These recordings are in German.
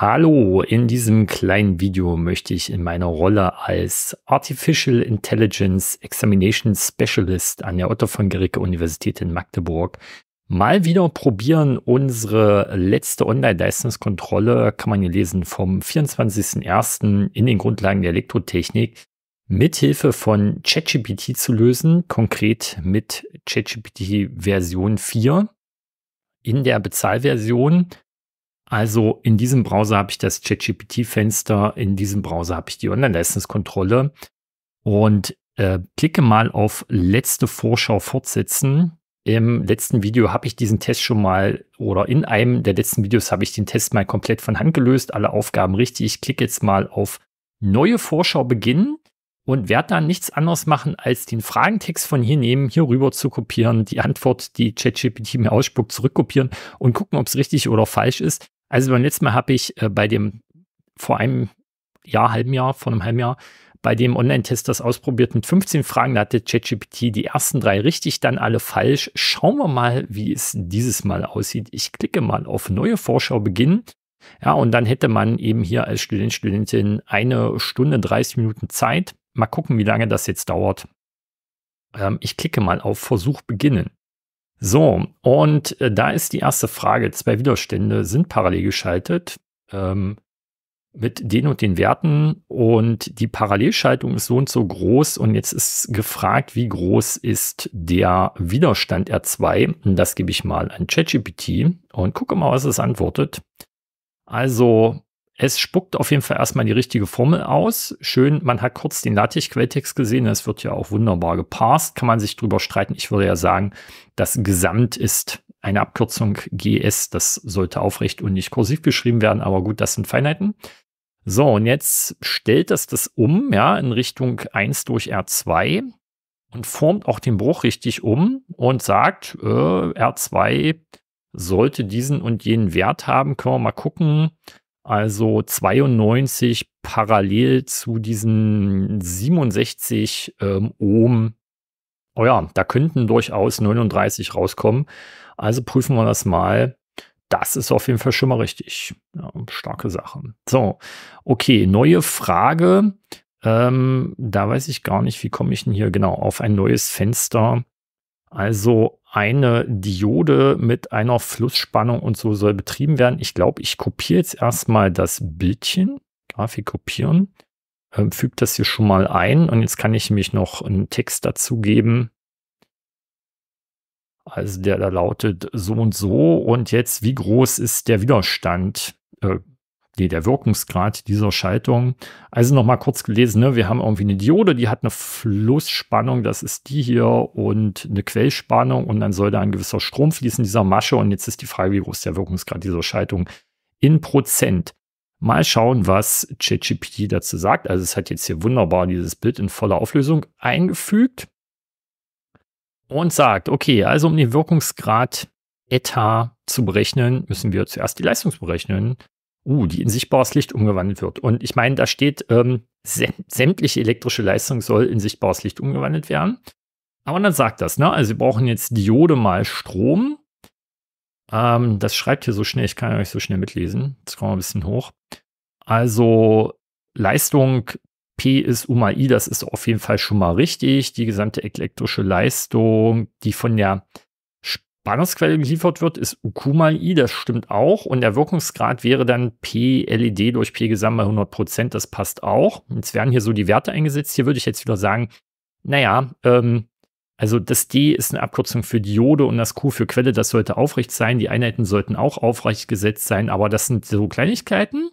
Hallo, in diesem kleinen Video möchte ich in meiner Rolle als Artificial Intelligence Examination Specialist an der Otto von Gericke Universität in Magdeburg mal wieder probieren, unsere letzte Online-Leistungskontrolle, kann man hier lesen, vom 24.01. in den Grundlagen der Elektrotechnik mithilfe von ChatGPT zu lösen, konkret mit ChatGPT Version 4. In der Bezahlversion also in diesem Browser habe ich das ChatGPT-Fenster, in diesem Browser habe ich die Online-Leistungskontrolle und äh, klicke mal auf letzte Vorschau fortsetzen. Im letzten Video habe ich diesen Test schon mal oder in einem der letzten Videos habe ich den Test mal komplett von Hand gelöst, alle Aufgaben richtig. Ich klicke jetzt mal auf neue Vorschau beginnen und werde dann nichts anderes machen, als den Fragentext von hier nehmen, hier rüber zu kopieren, die Antwort, die ChatGPT mir ausspuckt, zurückkopieren und gucken, ob es richtig oder falsch ist. Also beim letzten Mal habe ich äh, bei dem vor einem Jahr, halben Jahr, vor einem halben Jahr, bei dem Online-Test das ausprobiert mit 15 Fragen. Da hatte ChatGPT die ersten drei richtig, dann alle falsch. Schauen wir mal, wie es dieses Mal aussieht. Ich klicke mal auf Neue Vorschau beginnen. Ja, und dann hätte man eben hier als Student, Studentin eine Stunde, 30 Minuten Zeit. Mal gucken, wie lange das jetzt dauert. Ähm, ich klicke mal auf Versuch beginnen. So, und äh, da ist die erste Frage. Zwei Widerstände sind parallel geschaltet ähm, mit den und den Werten und die Parallelschaltung ist so und so groß und jetzt ist gefragt, wie groß ist der Widerstand R2? Das gebe ich mal an ChatGPT und gucke mal, was es antwortet. Also es spuckt auf jeden Fall erstmal die richtige Formel aus. Schön, man hat kurz den LaTeX-Quelltext gesehen. Das wird ja auch wunderbar gepasst. Kann man sich drüber streiten. Ich würde ja sagen, das Gesamt ist eine Abkürzung GS. Das sollte aufrecht und nicht kursiv geschrieben werden. Aber gut, das sind Feinheiten. So, und jetzt stellt das das um, ja, in Richtung 1 durch R2 und formt auch den Bruch richtig um und sagt, äh, R2 sollte diesen und jenen Wert haben. Können wir mal gucken. Also 92 parallel zu diesen 67 ähm, Ohm. Oh ja, da könnten durchaus 39 rauskommen. Also prüfen wir das mal. Das ist auf jeden Fall schon mal richtig. Ja, starke Sache. So, okay, neue Frage. Ähm, da weiß ich gar nicht, wie komme ich denn hier genau auf ein neues Fenster? Also eine Diode mit einer Flussspannung und so soll betrieben werden. Ich glaube, ich kopiere jetzt erstmal das Bildchen, Grafik kopieren, äh, füge das hier schon mal ein und jetzt kann ich mich noch einen Text dazu geben. Also der da lautet so und so und jetzt, wie groß ist der Widerstand? Äh, nee, der Wirkungsgrad dieser Schaltung. Also nochmal kurz gelesen, ne? wir haben irgendwie eine Diode, die hat eine Flussspannung, das ist die hier, und eine Quellspannung und dann soll da ein gewisser Strom fließen dieser Masche. Und jetzt ist die Frage, wie groß der Wirkungsgrad dieser Schaltung in Prozent. Mal schauen, was ChatGPT dazu sagt. Also es hat jetzt hier wunderbar dieses Bild in voller Auflösung eingefügt und sagt, okay, also um den Wirkungsgrad ETA zu berechnen, müssen wir zuerst die Leistung berechnen uh, die in sichtbares Licht umgewandelt wird. Und ich meine, da steht, ähm, sämtliche elektrische Leistung soll in sichtbares Licht umgewandelt werden. Aber dann sagt das, ne? Also wir brauchen jetzt Diode mal Strom. Ähm, das schreibt hier so schnell, ich kann euch so schnell mitlesen. Jetzt kommen wir ein bisschen hoch. Also Leistung P ist U mal I, das ist auf jeden Fall schon mal richtig. Die gesamte elektrische Leistung, die von der Ballastquelle geliefert wird, ist Ukumal-I, das stimmt auch. Und der Wirkungsgrad wäre dann P-LED durch P-Gesamt bei 100%, Prozent. das passt auch. Jetzt werden hier so die Werte eingesetzt. Hier würde ich jetzt wieder sagen, naja, ähm, also das D ist eine Abkürzung für Diode und das Q für Quelle, das sollte aufrecht sein. Die Einheiten sollten auch aufrecht gesetzt sein, aber das sind so Kleinigkeiten.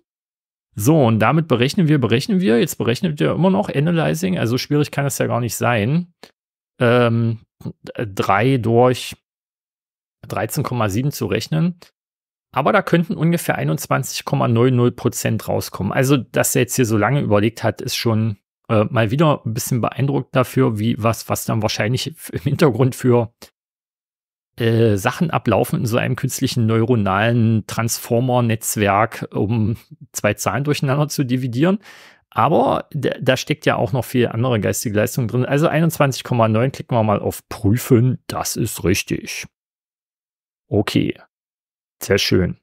So, und damit berechnen wir, berechnen wir. Jetzt berechnet ihr immer noch Analyzing, also schwierig kann es ja gar nicht sein. Ähm, 3 durch 13,7 zu rechnen. Aber da könnten ungefähr 21,00 Prozent rauskommen. Also, dass er jetzt hier so lange überlegt hat, ist schon äh, mal wieder ein bisschen beeindruckt dafür, wie was, was dann wahrscheinlich im Hintergrund für äh, Sachen ablaufen in so einem künstlichen neuronalen Transformer-Netzwerk, um zwei Zahlen durcheinander zu dividieren. Aber da steckt ja auch noch viel andere geistige Leistung drin. Also 21,9 klicken wir mal auf Prüfen. Das ist richtig. Okay, sehr schön.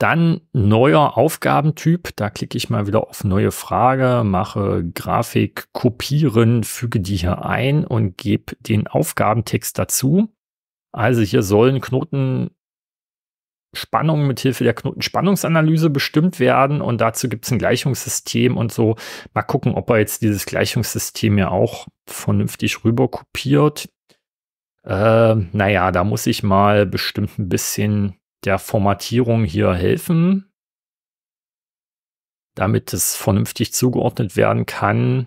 Dann neuer Aufgabentyp. Da klicke ich mal wieder auf neue Frage, mache Grafik kopieren, füge die hier ein und gebe den Aufgabentext dazu. Also hier sollen Knotenspannungen mithilfe der Knotenspannungsanalyse bestimmt werden und dazu gibt es ein Gleichungssystem und so. Mal gucken, ob er jetzt dieses Gleichungssystem ja auch vernünftig rüber kopiert äh, naja, da muss ich mal bestimmt ein bisschen der Formatierung hier helfen, damit es vernünftig zugeordnet werden kann.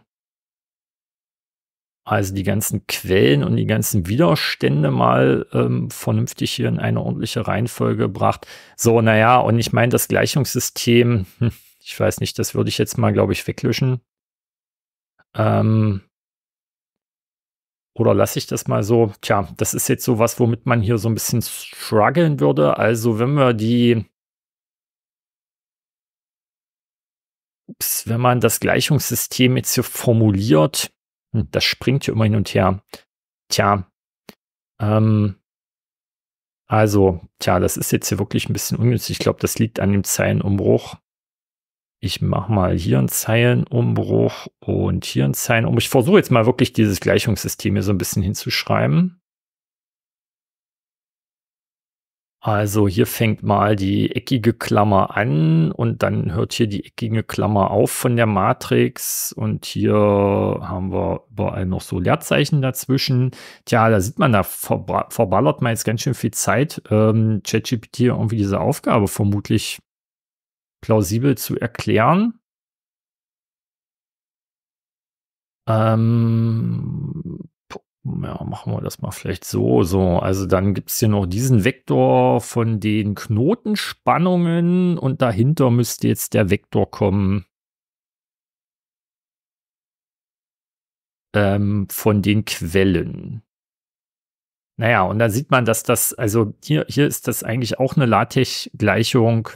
Also die ganzen Quellen und die ganzen Widerstände mal ähm, vernünftig hier in eine ordentliche Reihenfolge gebracht. So, naja, und ich meine, das Gleichungssystem, hm, ich weiß nicht, das würde ich jetzt mal, glaube ich, weglöschen. Ähm, oder lasse ich das mal so? Tja, das ist jetzt so was, womit man hier so ein bisschen strugglen würde. Also wenn wir die, ups, wenn man das Gleichungssystem jetzt hier formuliert, hm, das springt hier immer hin und her. Tja, ähm, also, tja, das ist jetzt hier wirklich ein bisschen ungünstig. Ich glaube, das liegt an dem Zeilenumbruch ich mache mal hier einen Zeilenumbruch und hier einen Zeilenumbruch. Ich versuche jetzt mal wirklich dieses Gleichungssystem hier so ein bisschen hinzuschreiben. Also hier fängt mal die eckige Klammer an und dann hört hier die eckige Klammer auf von der Matrix und hier haben wir überall noch so Leerzeichen dazwischen. Tja, da sieht man, da verballert man jetzt ganz schön viel Zeit, ähm, ChatGPT irgendwie diese Aufgabe vermutlich plausibel zu erklären. Ähm, ja, machen wir das mal vielleicht so, so. Also dann gibt es hier noch diesen Vektor von den Knotenspannungen und dahinter müsste jetzt der Vektor kommen. Ähm, von den Quellen. Naja, und da sieht man, dass das, also hier, hier ist das eigentlich auch eine LaTeX-Gleichung,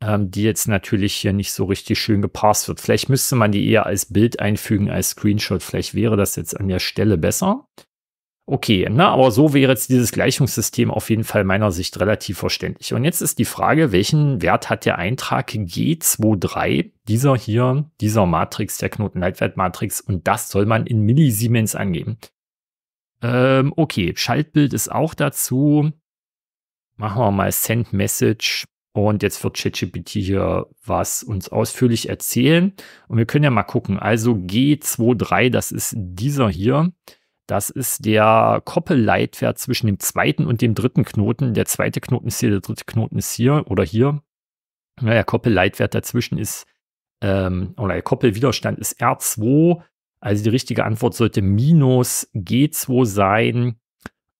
ähm, die jetzt natürlich hier nicht so richtig schön gepasst wird. Vielleicht müsste man die eher als Bild einfügen, als Screenshot. Vielleicht wäre das jetzt an der Stelle besser. Okay, na, ne, aber so wäre jetzt dieses Gleichungssystem auf jeden Fall meiner Sicht relativ verständlich. Und jetzt ist die Frage, welchen Wert hat der Eintrag G23, dieser hier, dieser Matrix, der Knotenleitwertmatrix, und das soll man in Millisiemens angeben. Ähm, okay, Schaltbild ist auch dazu. Machen wir mal Send Message. Und jetzt wird ChatGPT hier was uns ausführlich erzählen. Und wir können ja mal gucken. Also G23, das ist dieser hier. Das ist der Koppelleitwert zwischen dem zweiten und dem dritten Knoten. Der zweite Knoten ist hier, der dritte Knoten ist hier oder hier. Ja, der Koppelleitwert dazwischen ist, ähm, oder der Koppelwiderstand ist R2. Also die richtige Antwort sollte minus G2 sein.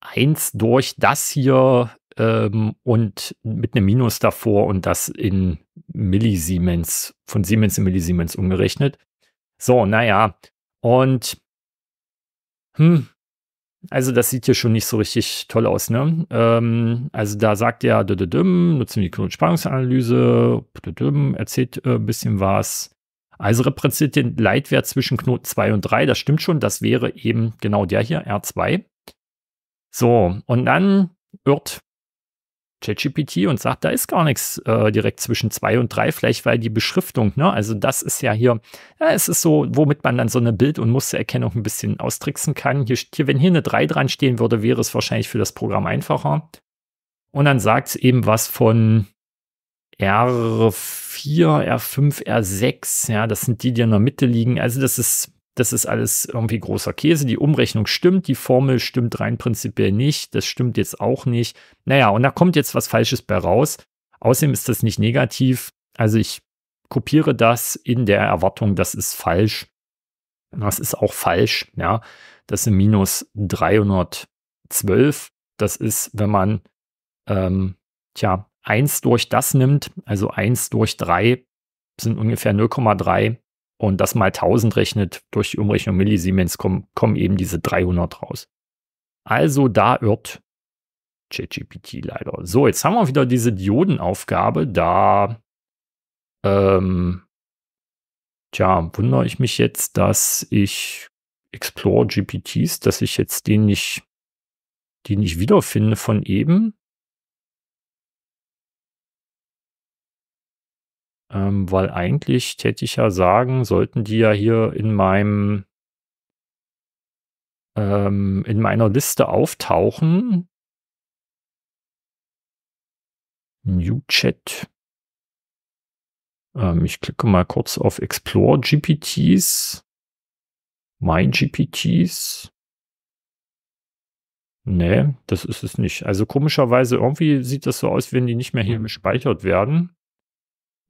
1 durch das hier ähm, und mit einem Minus davor und das in Millisiemens, von Siemens in Millisiemens umgerechnet. So, naja. Und hm, also das sieht hier schon nicht so richtig toll aus, ne? Ähm, also da sagt er, nutzen die Knotenspannungsanalyse, erzählt äh, ein bisschen was. Also repräsentiert den Leitwert zwischen Knoten 2 und 3, das stimmt schon, das wäre eben genau der hier, R2. So, und dann irrt ChatGPT und sagt, da ist gar nichts äh, direkt zwischen zwei und drei, vielleicht weil die Beschriftung, ne? Also das ist ja hier, ja, es ist so, womit man dann so eine Bild- und Mustererkennung ein bisschen austricksen kann. Hier, hier, wenn hier eine 3 dran stehen würde, wäre es wahrscheinlich für das Programm einfacher. Und dann sagt es eben was von R4, R5, R6, ja, das sind die, die in der Mitte liegen. Also das ist das ist alles irgendwie großer Käse. Die Umrechnung stimmt, die Formel stimmt rein prinzipiell nicht. Das stimmt jetzt auch nicht. Naja, und da kommt jetzt was Falsches bei raus. Außerdem ist das nicht negativ. Also ich kopiere das in der Erwartung, das ist falsch. Das ist auch falsch. Ja, das sind minus 312. Das ist, wenn man, ähm, tja, 1 durch das nimmt, also 1 durch 3 sind ungefähr 0,3 und das mal 1000 rechnet, durch die Umrechnung Millisiemens kommen, kommen eben diese 300 raus. Also da irrt ChatGPT leider. So, jetzt haben wir wieder diese Diodenaufgabe. Da, ähm, tja, wundere ich mich jetzt, dass ich Explore GPTs, dass ich jetzt den nicht, den nicht wiederfinde von eben. Ähm, weil eigentlich täte ich ja sagen, sollten die ja hier in meinem ähm, in meiner Liste auftauchen. New Chat. Ähm, ich klicke mal kurz auf Explore GPTs. My GPTs. Nee, das ist es nicht. Also komischerweise irgendwie sieht das so aus, wenn die nicht mehr hier hm. gespeichert werden.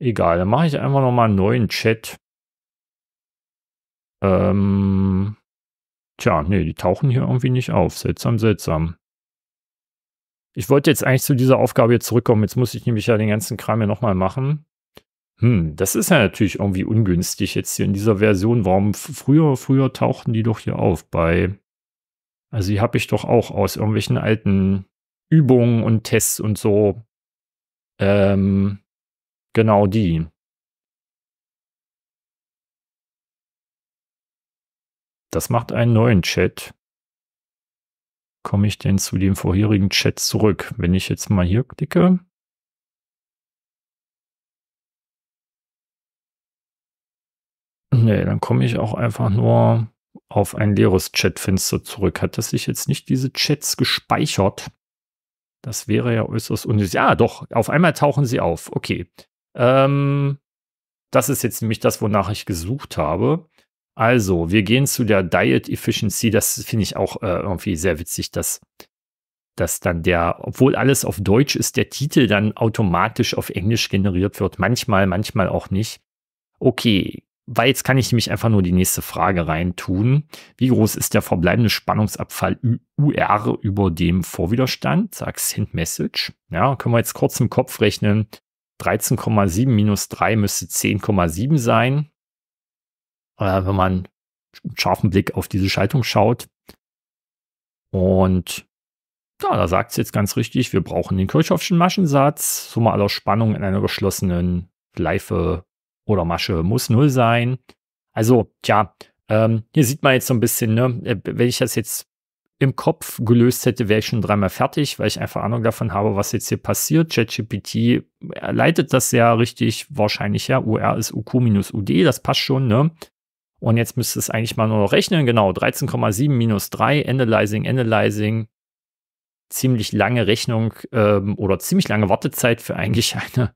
Egal, dann mache ich einfach nochmal einen neuen Chat. Ähm, tja, nee, die tauchen hier irgendwie nicht auf. Seltsam, seltsam. Ich wollte jetzt eigentlich zu dieser Aufgabe hier zurückkommen. Jetzt muss ich nämlich ja den ganzen Kram hier nochmal machen. Hm, das ist ja natürlich irgendwie ungünstig jetzt hier in dieser Version. Warum früher, früher tauchten die doch hier auf bei. Also die habe ich doch auch aus irgendwelchen alten Übungen und Tests und so. Ähm, Genau die. Das macht einen neuen Chat. Komme ich denn zu dem vorherigen Chat zurück? Wenn ich jetzt mal hier klicke. Nee, dann komme ich auch einfach nur auf ein leeres Chatfenster zurück. Hat das sich jetzt nicht diese Chats gespeichert? Das wäre ja äußerst unnötig. Ja, doch, auf einmal tauchen sie auf. Okay, ähm, das ist jetzt nämlich das, wonach ich gesucht habe. Also, wir gehen zu der Diet Efficiency. Das finde ich auch äh, irgendwie sehr witzig, dass, dass dann der, obwohl alles auf Deutsch ist, der Titel dann automatisch auf Englisch generiert wird. Manchmal, manchmal auch nicht. Okay, weil jetzt kann ich nämlich einfach nur die nächste Frage reintun. Wie groß ist der verbleibende Spannungsabfall UR über dem Vorwiderstand? Sag Send Message. Ja, können wir jetzt kurz im Kopf rechnen. 13,7 minus 3 müsste 10,7 sein. Äh, wenn man einen scharfen Blick auf diese Schaltung schaut. Und ja, da sagt es jetzt ganz richtig, wir brauchen den Kirchhoffschen Maschensatz. Summe aller Spannung in einer geschlossenen Schleife oder Masche muss 0 sein. Also, tja, ähm, hier sieht man jetzt so ein bisschen, ne, äh, wenn ich das jetzt im Kopf gelöst hätte, wäre ich schon dreimal fertig, weil ich einfach Ahnung davon habe, was jetzt hier passiert. ChatGPT äh, leitet das ja richtig wahrscheinlich Ja. UR ist UQ minus UD, das passt schon, ne? Und jetzt müsste es eigentlich mal nur noch rechnen. Genau, 13,7 minus 3, Analyzing, Analyzing. Ziemlich lange Rechnung ähm, oder ziemlich lange Wartezeit für eigentlich eine,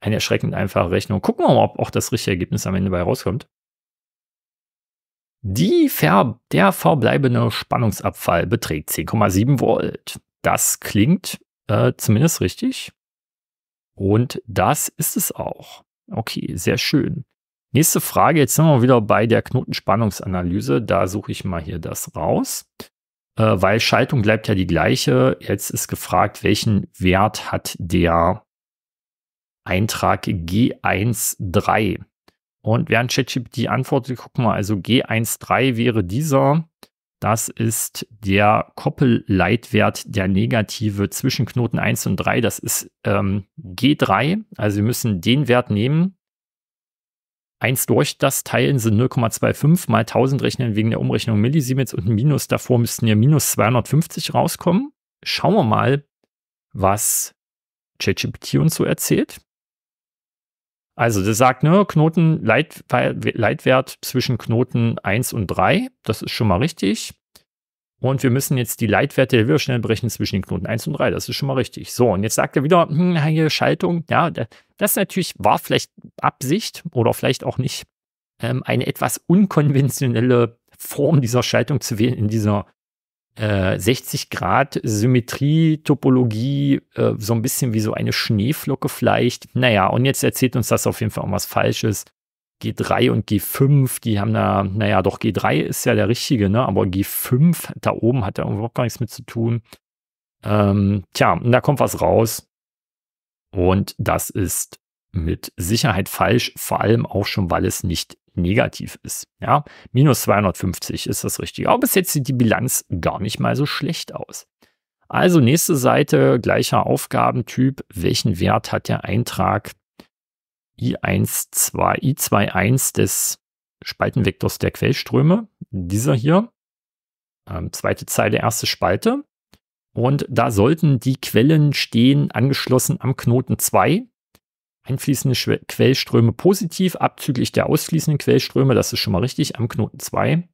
eine erschreckend einfache Rechnung. Gucken wir mal, ob auch das richtige Ergebnis am Ende bei rauskommt. Die Ver der verbleibende Spannungsabfall beträgt 10,7 Volt. Das klingt äh, zumindest richtig. Und das ist es auch. Okay, sehr schön. Nächste Frage, jetzt sind wir wieder bei der Knotenspannungsanalyse. Da suche ich mal hier das raus. Äh, weil Schaltung bleibt ja die gleiche. Jetzt ist gefragt, welchen Wert hat der Eintrag G13? Und während ChatGPT antwortet, guck mal, also G13 wäre dieser. Das ist der Koppelleitwert der negative zwischen Knoten 1 und 3. Das ist ähm, G3. Also wir müssen den Wert nehmen. 1 durch das teilen sind 0,25 mal 1000 rechnen wegen der Umrechnung Millisiemens und ein Minus davor müssten ja minus 250 rauskommen. Schauen wir mal, was ChatGPT uns so erzählt. Also das sagt, ne, Knoten, Leitwert zwischen Knoten 1 und 3, das ist schon mal richtig. Und wir müssen jetzt die Leitwerte der Wirbelstellen berechnen zwischen den Knoten 1 und 3. Das ist schon mal richtig. So, und jetzt sagt er wieder, hm, hier Schaltung. Ja, das natürlich war vielleicht Absicht oder vielleicht auch nicht, ähm, eine etwas unkonventionelle Form dieser Schaltung zu wählen in dieser 60 äh, Grad Symmetrie, Topologie, äh, so ein bisschen wie so eine Schneeflocke vielleicht. Naja, und jetzt erzählt uns das auf jeden Fall auch was Falsches. G3 und G5, die haben da, naja, doch G3 ist ja der richtige, ne? Aber G5 da oben hat da überhaupt gar nichts mit zu tun. Ähm, tja, und da kommt was raus. Und das ist mit Sicherheit falsch, vor allem auch schon, weil es nicht negativ ist. Ja, minus 250 ist das Richtige. Aber bis jetzt sieht die Bilanz gar nicht mal so schlecht aus. Also nächste Seite, gleicher Aufgabentyp. Welchen Wert hat der Eintrag I12, I21 des Spaltenvektors der Quellströme? Dieser hier. Ähm, zweite Zeile, erste Spalte. Und da sollten die Quellen stehen angeschlossen am Knoten 2 einfließende Schwe Quellströme positiv, abzüglich der ausfließenden Quellströme, das ist schon mal richtig, am Knoten 2.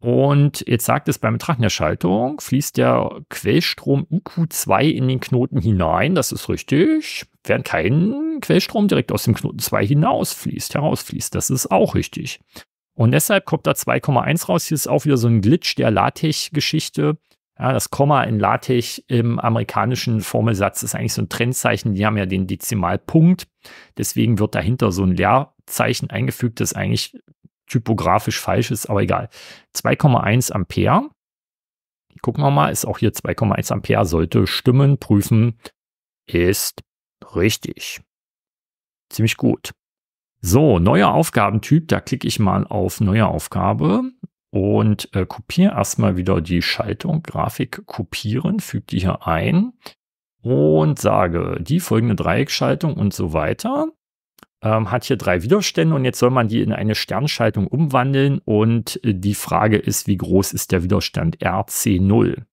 Und jetzt sagt es beim Betrachten der Schaltung, fließt der Quellstrom IQ2 in den Knoten hinein, das ist richtig, während kein Quellstrom direkt aus dem Knoten 2 hinausfließt, herausfließt, das ist auch richtig. Und deshalb kommt da 2,1 raus. Hier ist auch wieder so ein Glitch der LaTeX-Geschichte. Ja, das Komma in LaTeX im amerikanischen Formelsatz ist eigentlich so ein Trennzeichen. Die haben ja den Dezimalpunkt. Deswegen wird dahinter so ein Leerzeichen eingefügt, das eigentlich typografisch falsch ist, aber egal. 2,1 Ampere. Gucken wir mal, ist auch hier 2,1 Ampere, sollte stimmen, prüfen. Ist richtig. Ziemlich gut. So, neuer Aufgabentyp, da klicke ich mal auf neue Aufgabe und äh, kopiere erstmal wieder die Schaltung Grafik kopieren, füge die hier ein und sage die folgende Dreieckschaltung und so weiter. Ähm, hat hier drei Widerstände und jetzt soll man die in eine Sternschaltung umwandeln und äh, die Frage ist, wie groß ist der Widerstand RC0?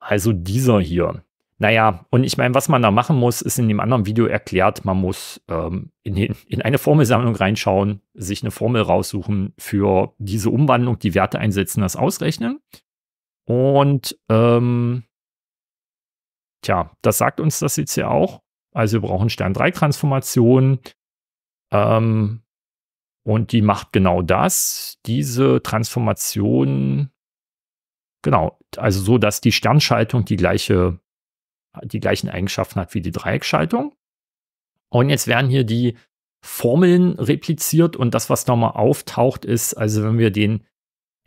Also dieser hier. Naja, und ich meine, was man da machen muss, ist in dem anderen Video erklärt, man muss ähm, in, den, in eine Formelsammlung reinschauen, sich eine Formel raussuchen für diese Umwandlung, die Werte einsetzen, das ausrechnen. Und ähm, tja, das sagt uns das jetzt ja auch. Also wir brauchen Stern-3-Transformationen. Ähm, und die macht genau das. Diese Transformation, genau, also so, dass die Sternschaltung die gleiche die gleichen Eigenschaften hat wie die Dreieckschaltung. Und jetzt werden hier die Formeln repliziert und das, was nochmal auftaucht, ist, also wenn wir den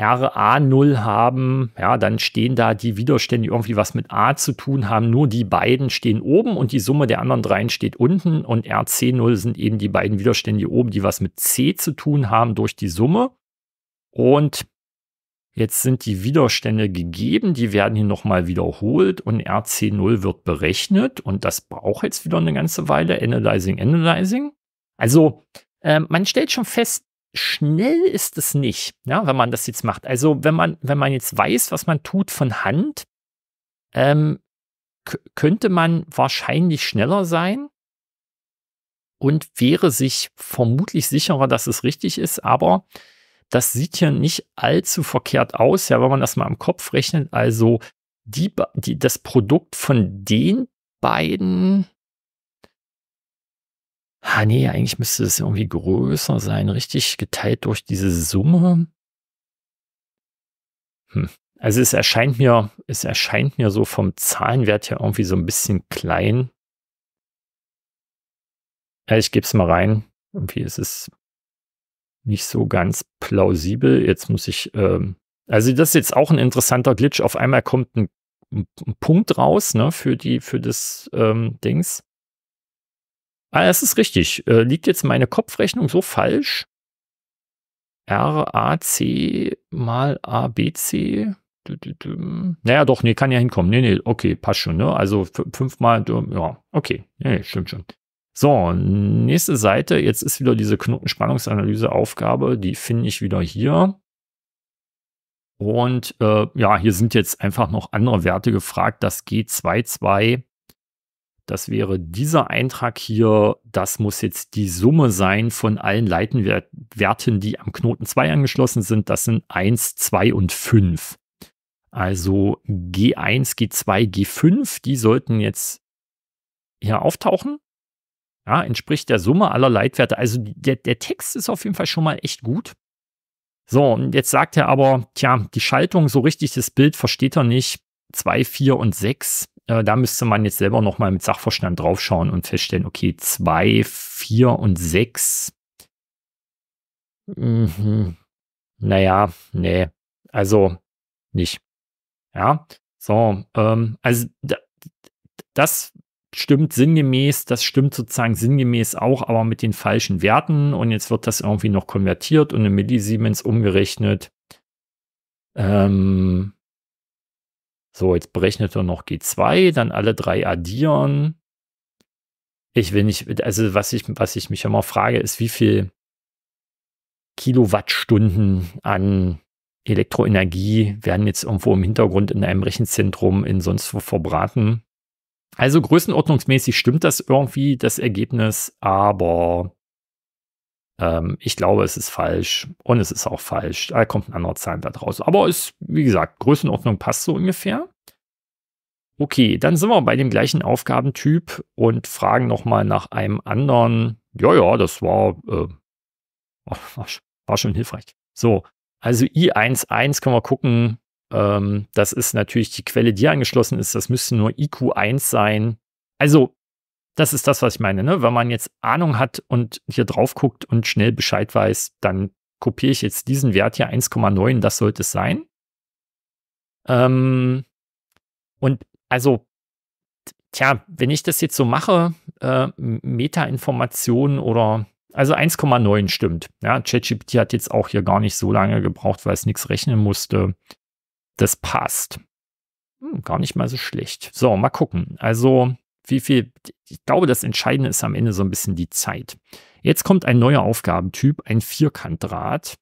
RA0 haben, ja, dann stehen da die Widerstände, die irgendwie was mit A zu tun haben. Nur die beiden stehen oben und die Summe der anderen dreien steht unten. Und RC0 sind eben die beiden Widerstände hier oben, die was mit C zu tun haben durch die Summe. Und Jetzt sind die Widerstände gegeben, die werden hier nochmal wiederholt und RC0 wird berechnet und das braucht jetzt wieder eine ganze Weile. Analyzing, Analyzing. Also äh, man stellt schon fest, schnell ist es nicht, ja, wenn man das jetzt macht. Also wenn man, wenn man jetzt weiß, was man tut von Hand, ähm, könnte man wahrscheinlich schneller sein und wäre sich vermutlich sicherer, dass es richtig ist, aber das sieht ja nicht allzu verkehrt aus, ja, wenn man das mal im Kopf rechnet. Also die, die, das Produkt von den beiden. Ah, nee, eigentlich müsste es irgendwie größer sein, richtig geteilt durch diese Summe. Hm. Also es erscheint mir, es erscheint mir so vom Zahlenwert her irgendwie so ein bisschen klein. Ja, ich gebe es mal rein. Irgendwie ist es nicht so ganz plausibel. Jetzt muss ich, ähm, also das ist jetzt auch ein interessanter Glitch. Auf einmal kommt ein, ein Punkt raus, ne, für die, für das ähm, Dings. Ah, das ist richtig. Äh, liegt jetzt meine Kopfrechnung so falsch? RAC mal ABC. Du, du, du. Naja, doch, nee, kann ja hinkommen. Nee, nee, okay, passt schon, ne? Also fünfmal, ja, okay, nee, stimmt schon. So, nächste Seite. Jetzt ist wieder diese Knotenspannungsanalyse-Aufgabe. Die finde ich wieder hier. Und äh, ja, hier sind jetzt einfach noch andere Werte gefragt. Das G22, das wäre dieser Eintrag hier. Das muss jetzt die Summe sein von allen Leitenwerten, die am Knoten 2 angeschlossen sind. Das sind 1, 2 und 5. Also G1, G2, G5, die sollten jetzt hier auftauchen ja, entspricht der Summe aller Leitwerte. Also der, der Text ist auf jeden Fall schon mal echt gut. So, und jetzt sagt er aber, tja, die Schaltung, so richtig das Bild versteht er nicht. 2, 4 und 6, äh, da müsste man jetzt selber nochmal mit Sachverstand draufschauen und feststellen, okay, 2, 4 und 6. Mhm. Naja, nee, also nicht. Ja, so, ähm, also da, das stimmt sinngemäß, das stimmt sozusagen sinngemäß auch, aber mit den falschen Werten und jetzt wird das irgendwie noch konvertiert und in Millisiemens umgerechnet. Ähm so, jetzt berechnet er noch G2, dann alle drei addieren. Ich will nicht, also was ich, was ich mich immer frage, ist, wie viel Kilowattstunden an Elektroenergie werden jetzt irgendwo im Hintergrund in einem Rechenzentrum in sonst wo verbraten. Also größenordnungsmäßig stimmt das irgendwie, das Ergebnis, aber ähm, ich glaube, es ist falsch und es ist auch falsch. Da kommt ein anderer Zahlenwert raus. Aber es, wie gesagt, Größenordnung passt so ungefähr. Okay, dann sind wir bei dem gleichen Aufgabentyp und fragen nochmal nach einem anderen. Ja, ja, das war, äh, war schon hilfreich. So, also I11 können wir gucken, ähm, das ist natürlich die Quelle, die angeschlossen ist. Das müsste nur IQ1 sein. Also, das ist das, was ich meine. Ne? Wenn man jetzt Ahnung hat und hier drauf guckt und schnell Bescheid weiß, dann kopiere ich jetzt diesen Wert hier 1,9. Das sollte es sein. Ähm, und also, tja, wenn ich das jetzt so mache, äh, Meta-Informationen oder also 1,9 stimmt. Ja, ChatGPT hat jetzt auch hier gar nicht so lange gebraucht, weil es nichts rechnen musste. Das passt. Hm, gar nicht mal so schlecht. So, mal gucken. Also, wie viel. Ich glaube, das Entscheidende ist am Ende so ein bisschen die Zeit. Jetzt kommt ein neuer Aufgabentyp, ein Vierkantdraht.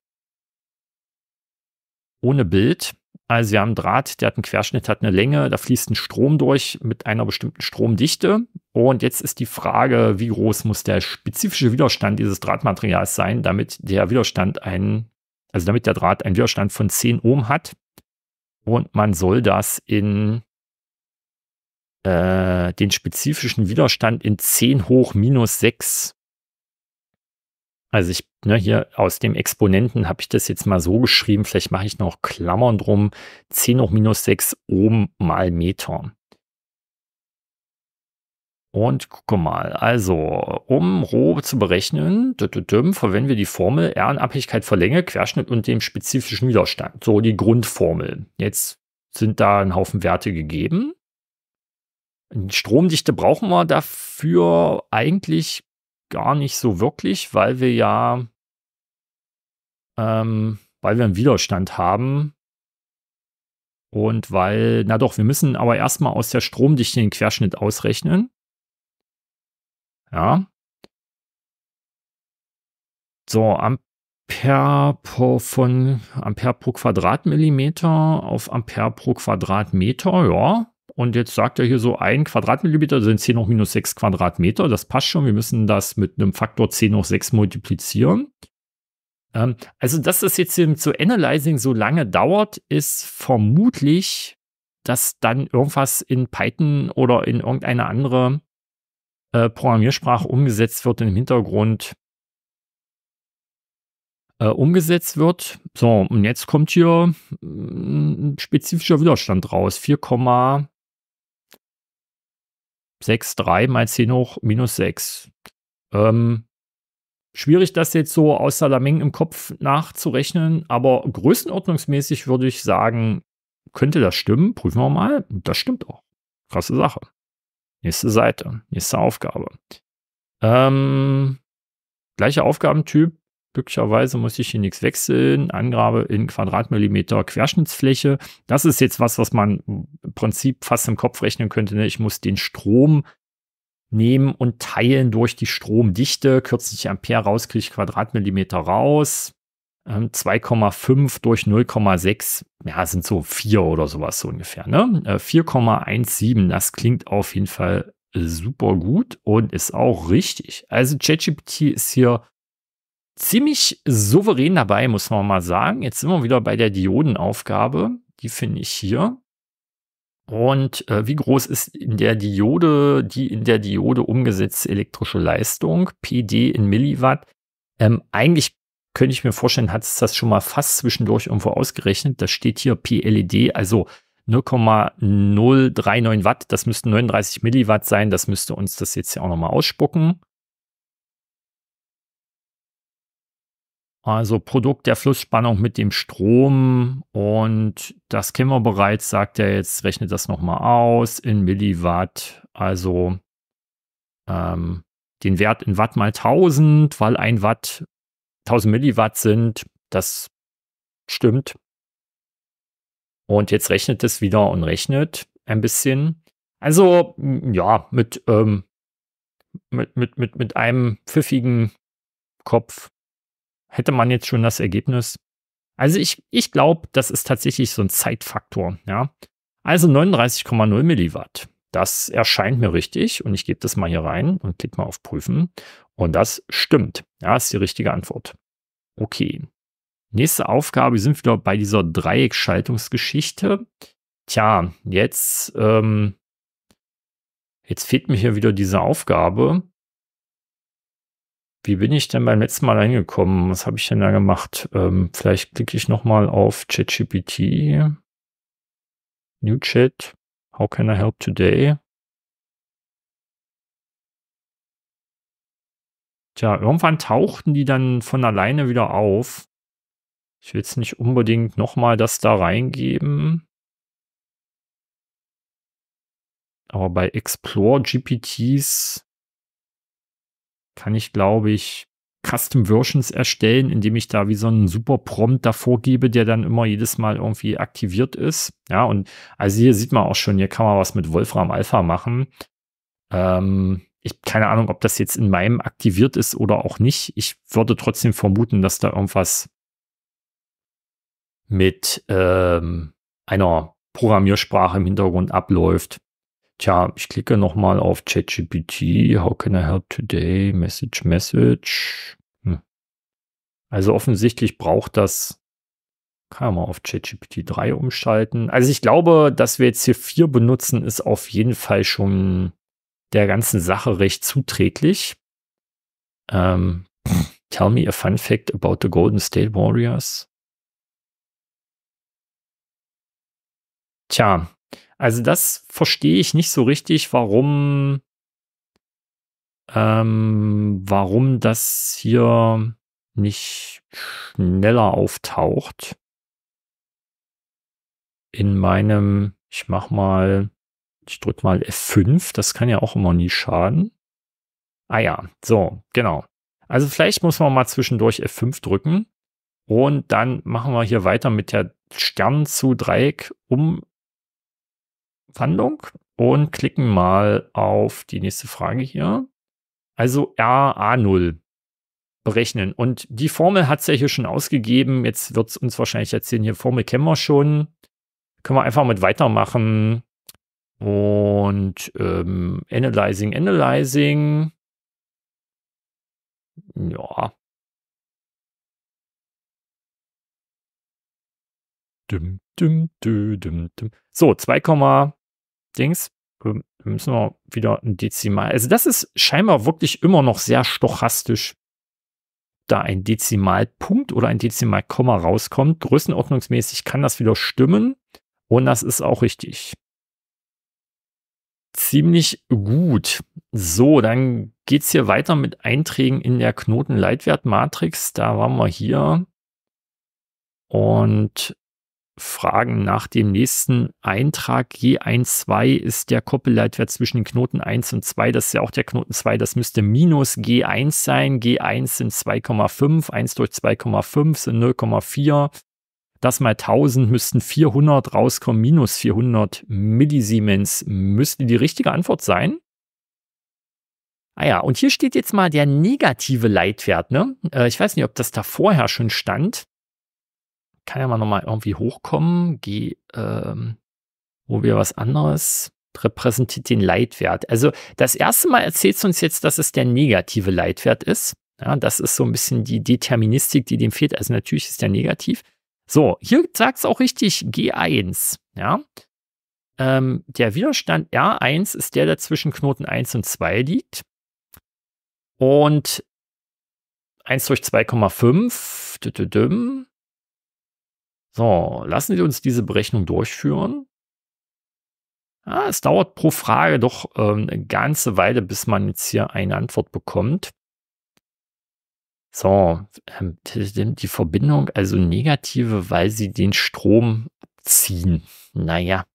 Ohne Bild. Also wir haben einen Draht, der hat einen Querschnitt, hat eine Länge, da fließt ein Strom durch mit einer bestimmten Stromdichte. Und jetzt ist die Frage, wie groß muss der spezifische Widerstand dieses Drahtmaterials sein, damit der Widerstand einen, also damit der Draht einen Widerstand von 10 Ohm hat und man soll das in äh, den spezifischen Widerstand in 10 hoch minus 6. Also ich, ne, hier aus dem Exponenten habe ich das jetzt mal so geschrieben, vielleicht mache ich noch Klammern drum, 10 hoch minus 6 Ohm mal Meter. Und gucke mal, also um Roh zu berechnen, verwenden wir die Formel R in Abhängigkeit von Länge, Querschnitt und dem spezifischen Widerstand. So die Grundformel. Jetzt sind da ein Haufen Werte gegeben. Stromdichte brauchen wir dafür eigentlich gar nicht so wirklich, weil wir ja, ähm, weil wir einen Widerstand haben. Und weil, na doch, wir müssen aber erstmal aus der Stromdichte den Querschnitt ausrechnen. Ja. So, Ampere pro, von Ampere pro Quadratmillimeter auf Ampere pro Quadratmeter, ja. Und jetzt sagt er hier so, ein Quadratmillimeter sind 10 hoch minus 6 Quadratmeter. Das passt schon. Wir müssen das mit einem Faktor 10 hoch 6 multiplizieren. Ähm, also, dass das jetzt zu Analyzing so lange dauert, ist vermutlich, dass dann irgendwas in Python oder in irgendeine andere äh, Programmiersprache umgesetzt wird, im Hintergrund äh, umgesetzt wird. So, und jetzt kommt hier ein mm, spezifischer Widerstand raus. 4,63 mal 10 hoch minus 6. Ähm, schwierig, das jetzt so aus Salameng im Kopf nachzurechnen, aber größenordnungsmäßig würde ich sagen, könnte das stimmen? Prüfen wir mal. Das stimmt auch. Krasse Sache. Nächste Seite, nächste Aufgabe. Ähm, gleicher Aufgabentyp. Glücklicherweise muss ich hier nichts wechseln. Angabe in Quadratmillimeter Querschnittsfläche. Das ist jetzt was, was man im Prinzip fast im Kopf rechnen könnte. Ne? Ich muss den Strom nehmen und teilen durch die Stromdichte. Kürzlich Ampere raus, kriege ich Quadratmillimeter raus. 2,5 ähm, durch 0,6, ja, sind so 4 oder sowas so ungefähr. Ne? 4,17, äh, das klingt auf jeden Fall super gut und ist auch richtig. Also ChatGPT ist hier ziemlich souverän dabei, muss man mal sagen. Jetzt sind wir wieder bei der Diodenaufgabe. Die finde ich hier. Und äh, wie groß ist in der Diode, die in der Diode umgesetzte elektrische Leistung, PD in Milliwatt? Ähm, eigentlich könnte ich mir vorstellen, hat es das schon mal fast zwischendurch irgendwo ausgerechnet. Das steht hier PLED, also 0,039 Watt. Das müssten 39 Milliwatt sein. Das müsste uns das jetzt ja auch nochmal ausspucken. Also Produkt der Flussspannung mit dem Strom und das kennen wir bereits, sagt er jetzt, rechnet das nochmal aus in Milliwatt. Also ähm, den Wert in Watt mal 1000, weil ein Watt 1000 Milliwatt sind, das stimmt. Und jetzt rechnet es wieder und rechnet ein bisschen. Also, ja, mit, ähm, mit, mit, mit, mit einem pfiffigen Kopf hätte man jetzt schon das Ergebnis. Also ich, ich glaube, das ist tatsächlich so ein Zeitfaktor, ja. Also 39,0 Milliwatt. Das erscheint mir richtig und ich gebe das mal hier rein und klicke mal auf Prüfen. Und das stimmt. Ja, ist die richtige Antwort. Okay. Nächste Aufgabe wir sind wieder bei dieser Dreieckschaltungsgeschichte. Tja, jetzt, ähm, jetzt fehlt mir hier wieder diese Aufgabe. Wie bin ich denn beim letzten Mal eingekommen? Was habe ich denn da gemacht? Ähm, vielleicht klicke ich nochmal auf ChatGPT. New Chat. How can I help today? Tja, irgendwann tauchten die dann von alleine wieder auf. Ich will jetzt nicht unbedingt nochmal das da reingeben. Aber bei Explore GPTs kann ich, glaube ich, Custom Versions erstellen, indem ich da wie so einen super Prompt davor gebe, der dann immer jedes Mal irgendwie aktiviert ist. Ja, und also hier sieht man auch schon, hier kann man was mit Wolfram Alpha machen. Ähm, ich keine Ahnung, ob das jetzt in meinem aktiviert ist oder auch nicht. Ich würde trotzdem vermuten, dass da irgendwas mit ähm, einer Programmiersprache im Hintergrund abläuft. Tja, ich klicke nochmal auf ChatGPT. How can I help today? Message, Message. Hm. Also offensichtlich braucht das. Kann man auf ChatGPT 3 umschalten. Also ich glaube, dass wir jetzt hier 4 benutzen, ist auf jeden Fall schon der ganzen Sache recht zuträglich. Ähm, tell me a fun fact about the Golden State Warriors. Tja, also das verstehe ich nicht so richtig, warum, ähm, warum das hier nicht schneller auftaucht. In meinem, ich mach mal ich drück mal F5, das kann ja auch immer nie schaden. Ah ja, so, genau. Also vielleicht muss man mal zwischendurch F5 drücken. Und dann machen wir hier weiter mit der Stern zu Dreieck Umwandlung und klicken mal auf die nächste Frage hier. Also RA0 berechnen. Und die Formel hat es ja hier schon ausgegeben. Jetzt wird es uns wahrscheinlich erzählen, hier Formel kennen wir schon. Können wir einfach mit weitermachen. Und ähm, Analyzing, Analyzing. Ja. Dum, dum, dum, so, 2, Dings. Wir müssen wir wieder ein Dezimal. Also, das ist scheinbar wirklich immer noch sehr stochastisch, da ein Dezimalpunkt oder ein Dezimalkomma rauskommt. Größenordnungsmäßig kann das wieder stimmen. Und das ist auch richtig ziemlich gut. So, dann geht es hier weiter mit Einträgen in der Knotenleitwertmatrix. Da waren wir hier. Und Fragen nach dem nächsten Eintrag G12 ist der Koppelleitwert zwischen den Knoten 1 und 2. Das ist ja auch der Knoten 2. Das müsste minus G1 sein. G1 sind 2,5. 1 durch 2,5 sind 0,4. Das mal 1000 müssten 400 rauskommen, minus 400 Millisiemens müsste die richtige Antwort sein. Ah ja, und hier steht jetzt mal der negative Leitwert. Ne? Äh, ich weiß nicht, ob das da vorher schon stand. Kann ja mal nochmal irgendwie hochkommen. Geh, ähm, wo wir was anderes repräsentiert den Leitwert. Also das erste Mal erzählt es uns jetzt, dass es der negative Leitwert ist. Ja, das ist so ein bisschen die Deterministik, die dem fehlt. Also natürlich ist der negativ. So, hier sagt es auch richtig G1. Ja? Ähm, der Widerstand R1 ist der, der zwischen Knoten 1 und 2 liegt. Und 1 durch 2,5. So, lassen Sie uns diese Berechnung durchführen. Ja, ah, es dauert pro Frage doch ähm, eine ganze Weile, bis man jetzt hier eine Antwort bekommt. So, ähm, die Verbindung also negative, weil sie den Strom ziehen. Naja.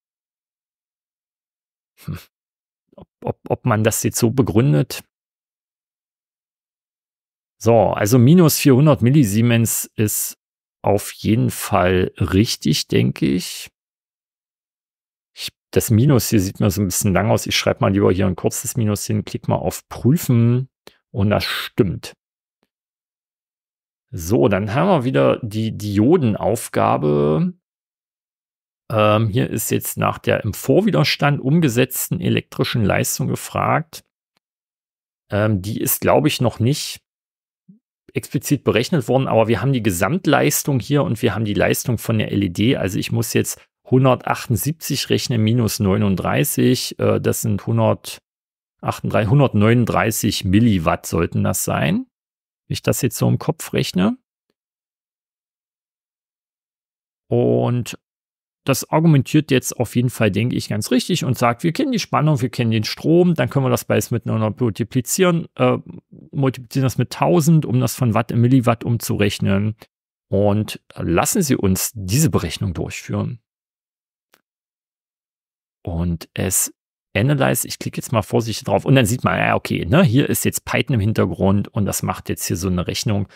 Hm. Ob, ob, ob man das jetzt so begründet? So, also minus 400 Millisiemens ist auf jeden Fall richtig, denke ich. ich. Das Minus hier sieht mir so ein bisschen lang aus. Ich schreibe mal lieber hier ein kurzes Minus hin, klick mal auf Prüfen und das stimmt. So, dann haben wir wieder die Diodenaufgabe. Ähm, hier ist jetzt nach der im Vorwiderstand umgesetzten elektrischen Leistung gefragt. Ähm, die ist, glaube ich, noch nicht explizit berechnet worden, aber wir haben die Gesamtleistung hier und wir haben die Leistung von der LED. Also ich muss jetzt 178 rechnen minus 39. Äh, das sind 138, 139 Milliwatt sollten das sein ich das jetzt so im Kopf rechne. Und das argumentiert jetzt auf jeden Fall, denke ich, ganz richtig und sagt, wir kennen die Spannung, wir kennen den Strom, dann können wir das beides miteinander multiplizieren, äh, multiplizieren das mit 1000, um das von Watt in Milliwatt umzurechnen. Und lassen Sie uns diese Berechnung durchführen. Und es Analyze, ich klicke jetzt mal vorsichtig drauf und dann sieht man, ja, okay, ne, hier ist jetzt Python im Hintergrund und das macht jetzt hier so eine Rechnung.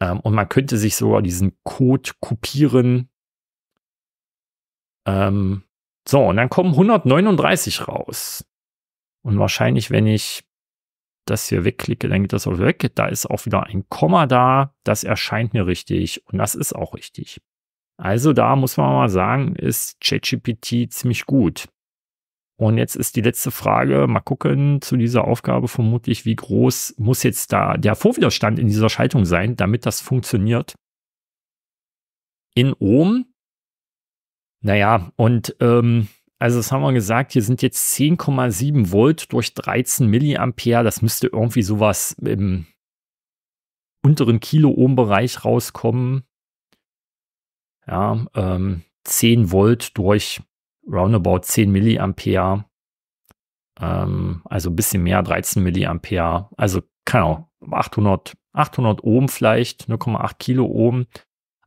Ähm, und man könnte sich sogar diesen Code kopieren. Ähm, so, und dann kommen 139 raus. Und wahrscheinlich, wenn ich das hier wegklicke, dann geht das auch weg. Da ist auch wieder ein Komma da. Das erscheint mir richtig und das ist auch richtig. Also da muss man mal sagen, ist ChatGPT ziemlich gut. Und jetzt ist die letzte Frage, mal gucken zu dieser Aufgabe vermutlich, wie groß muss jetzt da der Vorwiderstand in dieser Schaltung sein, damit das funktioniert? In Ohm? Naja, und ähm, also das haben wir gesagt, hier sind jetzt 10,7 Volt durch 13 Milliampere. Das müsste irgendwie sowas im unteren Kilo-Ohm-Bereich rauskommen. Ja, ähm, 10 Volt durch roundabout 10 Milliampere. Ähm, also ein bisschen mehr, 13 Milliampere. Also, keine Ahnung, 800, 800 Ohm vielleicht, 0,8 ne, Kilo Ohm.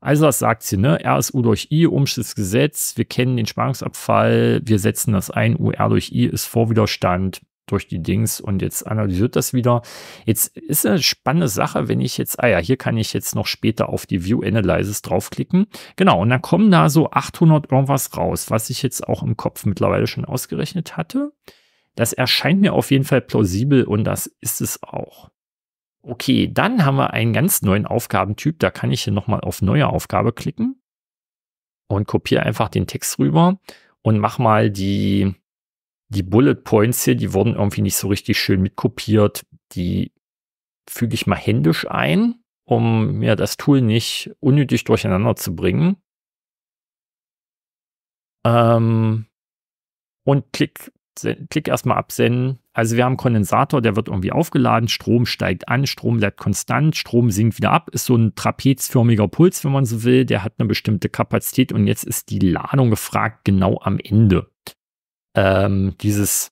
Also das sagt sie, ne? RSU durch I, Ohmsches Gesetz, wir kennen den Spannungsabfall, wir setzen das ein, UR durch I ist Vorwiderstand durch die Dings und jetzt analysiert das wieder. Jetzt ist eine spannende Sache, wenn ich jetzt, ah ja, hier kann ich jetzt noch später auf die View Analyses draufklicken. Genau, und dann kommen da so 800 irgendwas raus, was ich jetzt auch im Kopf mittlerweile schon ausgerechnet hatte. Das erscheint mir auf jeden Fall plausibel und das ist es auch. Okay, dann haben wir einen ganz neuen Aufgabentyp. Da kann ich hier nochmal auf Neue Aufgabe klicken und kopiere einfach den Text rüber und mach mal die die Bullet Points hier, die wurden irgendwie nicht so richtig schön mitkopiert. Die füge ich mal händisch ein, um mir ja, das Tool nicht unnötig durcheinander zu bringen. Ähm, und klick, klick erstmal absenden. Also wir haben einen Kondensator, der wird irgendwie aufgeladen, Strom steigt an, Strom bleibt konstant, Strom sinkt wieder ab, ist so ein trapezförmiger Puls, wenn man so will, der hat eine bestimmte Kapazität und jetzt ist die Ladung gefragt genau am Ende ähm, dieses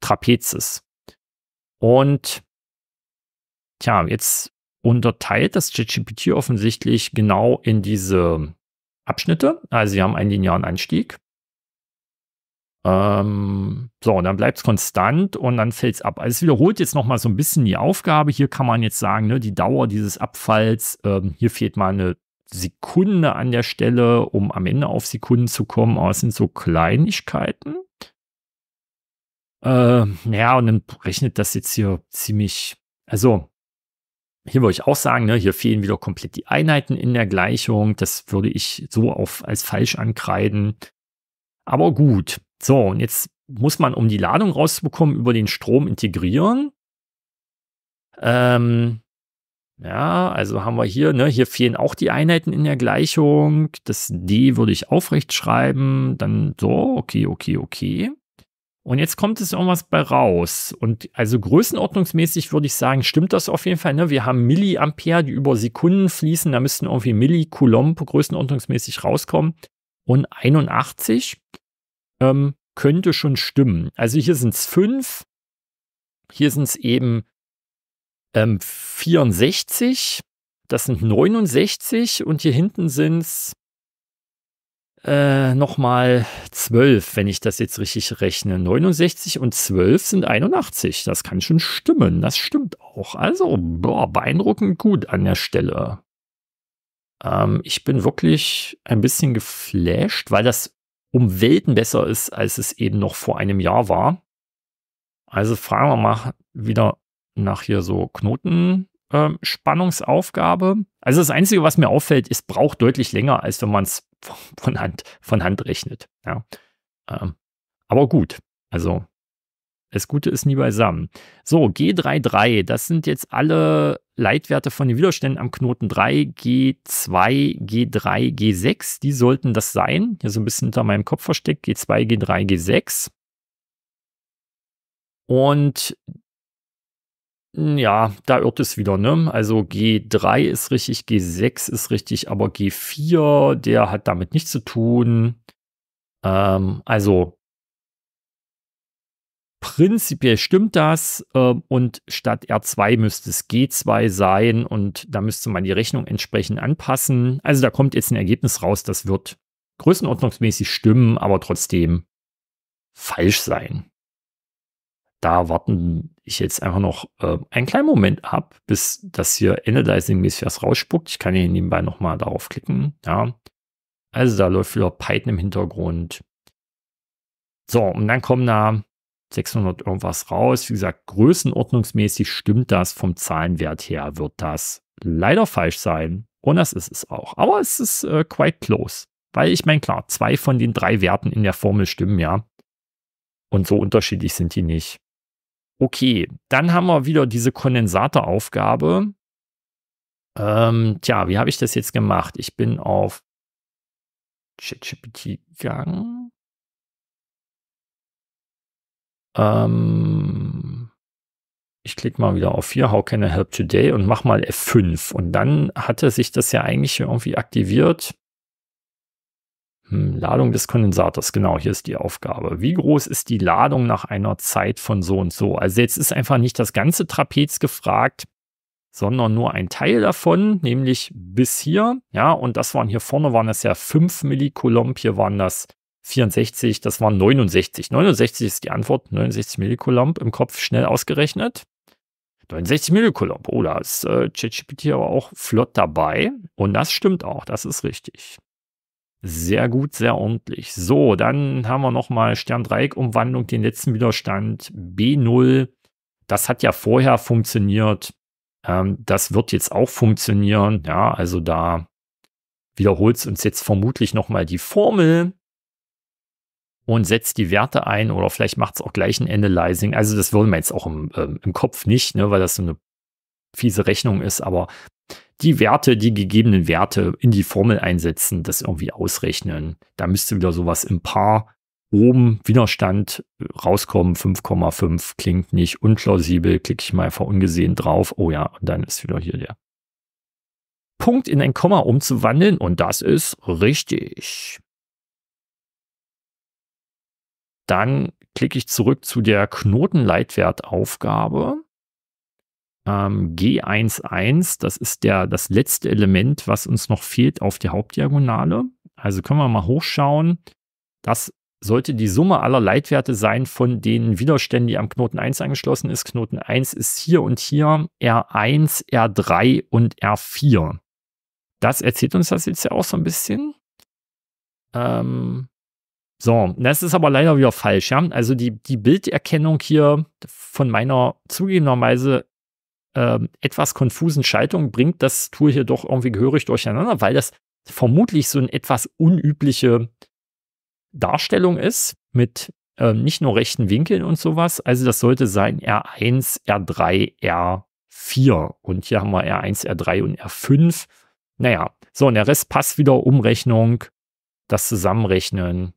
Trapezes. Und tja, jetzt unterteilt das ChatGPT offensichtlich genau in diese Abschnitte. Also sie haben einen linearen Anstieg. Ähm, so, und dann bleibt es konstant und dann fällt es ab. Also es wiederholt jetzt nochmal so ein bisschen die Aufgabe. Hier kann man jetzt sagen, ne, die Dauer dieses Abfalls, ähm, hier fehlt mal eine Sekunde an der Stelle, um am Ende auf Sekunden zu kommen. Aber es sind so Kleinigkeiten. Äh, ja, und dann rechnet das jetzt hier ziemlich, also hier würde ich auch sagen, ne, hier fehlen wieder komplett die Einheiten in der Gleichung. Das würde ich so auf, als falsch ankreiden. Aber gut. So, und jetzt muss man, um die Ladung rauszubekommen, über den Strom integrieren. Ähm, ja, also haben wir hier, ne, hier fehlen auch die Einheiten in der Gleichung. Das D würde ich aufrecht schreiben. Dann so, okay, okay, okay. Und jetzt kommt es irgendwas bei raus. Und also größenordnungsmäßig würde ich sagen, stimmt das auf jeden Fall. Ne? Wir haben Milliampere, die über Sekunden fließen. Da müssten irgendwie Millicoulomb größenordnungsmäßig rauskommen. Und 81 ähm, könnte schon stimmen. Also hier sind es 5. Hier sind es eben ähm, 64. Das sind 69. Und hier hinten sind es äh, nochmal 12, wenn ich das jetzt richtig rechne. 69 und 12 sind 81. Das kann schon stimmen. Das stimmt auch. Also, boah, beeindruckend gut an der Stelle. Ähm, ich bin wirklich ein bisschen geflasht, weil das um Welten besser ist, als es eben noch vor einem Jahr war. Also fragen wir mal wieder nach hier so Knotenspannungsaufgabe. Ähm, also das Einzige, was mir auffällt, es braucht deutlich länger, als wenn man es von Hand, von Hand rechnet. Ja. Ähm, aber gut, also das Gute ist nie beisammen. So, G33, das sind jetzt alle Leitwerte von den Widerständen am Knoten 3, G2, G3, G6, die sollten das sein. Hier so ein bisschen hinter meinem Kopf versteckt, G2, G3, G6. Und hm, ja, da irrt es wieder, ne? Also G3 ist richtig, G6 ist richtig, aber G4, der hat damit nichts zu tun. Ähm, also prinzipiell stimmt das äh, und statt R2 müsste es G2 sein und da müsste man die Rechnung entsprechend anpassen. Also da kommt jetzt ein Ergebnis raus, das wird größenordnungsmäßig stimmen, aber trotzdem falsch sein da warten ich jetzt einfach noch äh, einen kleinen Moment ab, bis das hier Analyzing-mäßig was rausspuckt. Ich kann hier nebenbei nochmal darauf klicken. Ja. Also da läuft wieder Python im Hintergrund. So, und dann kommen da 600 irgendwas raus. Wie gesagt, größenordnungsmäßig stimmt das. Vom Zahlenwert her wird das leider falsch sein. Und das ist es auch. Aber es ist äh, quite close. Weil ich meine, klar, zwei von den drei Werten in der Formel stimmen ja. Und so unterschiedlich sind die nicht. Okay, dann haben wir wieder diese Kondensatoraufgabe. Ähm, tja, wie habe ich das jetzt gemacht? Ich bin auf ChatGPT gegangen. Ähm, ich klicke mal wieder auf hier, How can I help today und mach mal F5. Und dann hatte sich das ja eigentlich irgendwie aktiviert. Hm, Ladung des Kondensators, genau, hier ist die Aufgabe. Wie groß ist die Ladung nach einer Zeit von so und so? Also jetzt ist einfach nicht das ganze Trapez gefragt, sondern nur ein Teil davon, nämlich bis hier. Ja, und das waren hier vorne waren das ja 5 Millikolomb, hier waren das 64, das waren 69. 69 ist die Antwort, 69 Millikolomb im Kopf schnell ausgerechnet. 69 Millikolomb, oh, da ist äh, ChatGPT äh, aber auch flott dabei. Und das stimmt auch, das ist richtig. Sehr gut, sehr ordentlich. So, dann haben wir nochmal Stern-Dreieck-Umwandlung, den letzten Widerstand B0. Das hat ja vorher funktioniert. Ähm, das wird jetzt auch funktionieren. Ja, also da wiederholt es uns jetzt vermutlich nochmal die Formel und setzt die Werte ein oder vielleicht macht es auch gleich ein Analyzing. Also das würde man jetzt auch im, ähm, im Kopf nicht, ne, weil das so eine fiese Rechnung ist, aber die Werte, die gegebenen Werte in die Formel einsetzen, das irgendwie ausrechnen. Da müsste wieder sowas im Paar oben Widerstand äh, rauskommen, 5,5 klingt nicht unplausibel, klicke ich mal einfach ungesehen drauf. Oh ja, und dann ist wieder hier der Punkt in ein Komma umzuwandeln und das ist richtig. Dann klicke ich zurück zu der Knotenleitwertaufgabe ähm, G11, das ist der, das letzte Element, was uns noch fehlt auf der Hauptdiagonale. Also können wir mal hochschauen. Das sollte die Summe aller Leitwerte sein von den Widerständen, die am Knoten 1 angeschlossen ist. Knoten 1 ist hier und hier, R1, R3 und R4. Das erzählt uns das jetzt ja auch so ein bisschen. Ähm, so, das ist aber leider wieder falsch. Ja? Also die, die Bilderkennung hier von meiner zugegebenerweise ähm, etwas konfusen Schaltung bringt das Tool hier doch irgendwie gehörig durcheinander, weil das vermutlich so eine etwas unübliche Darstellung ist mit äh, nicht nur rechten Winkeln und sowas. Also das sollte sein R1, R3, R4. Und hier haben wir R1, R3 und R5. Naja, so und der Rest passt wieder Umrechnung, das Zusammenrechnen.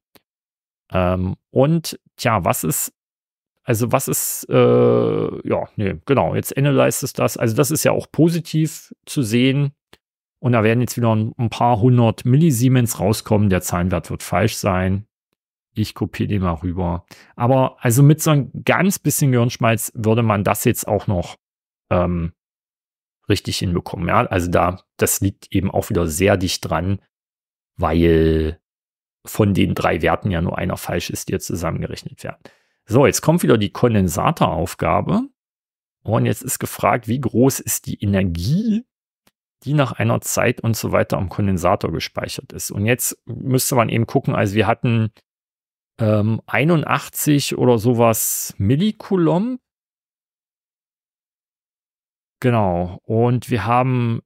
Ähm, und tja, was ist also was ist, äh, ja, nee, genau, jetzt analyze es das. Also das ist ja auch positiv zu sehen. Und da werden jetzt wieder ein, ein paar hundert Millisiemens rauskommen. Der Zahlenwert wird falsch sein. Ich kopiere den mal rüber. Aber also mit so ein ganz bisschen Gehirnschmalz würde man das jetzt auch noch ähm, richtig hinbekommen. Ja, also da, das liegt eben auch wieder sehr dicht dran, weil von den drei Werten ja nur einer falsch ist, die jetzt zusammengerechnet werden. So, jetzt kommt wieder die Kondensatoraufgabe. Und jetzt ist gefragt, wie groß ist die Energie, die nach einer Zeit und so weiter am Kondensator gespeichert ist. Und jetzt müsste man eben gucken, also wir hatten ähm, 81 oder sowas Millikulomb. Genau. Und wir haben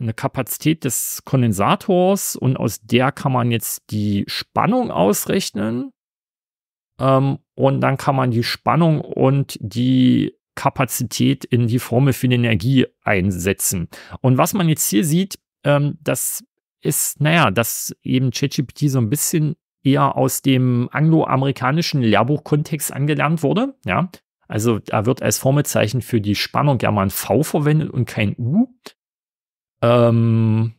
eine Kapazität des Kondensators und aus der kann man jetzt die Spannung ausrechnen. Ähm, und dann kann man die Spannung und die Kapazität in die Formel für die Energie einsetzen. Und was man jetzt hier sieht, ähm, das ist, naja, dass eben ChatGPT so ein bisschen eher aus dem angloamerikanischen Lehrbuchkontext angelernt wurde. Ja, also da wird als Formelzeichen für die Spannung ja mal ein V verwendet und kein U. Ähm,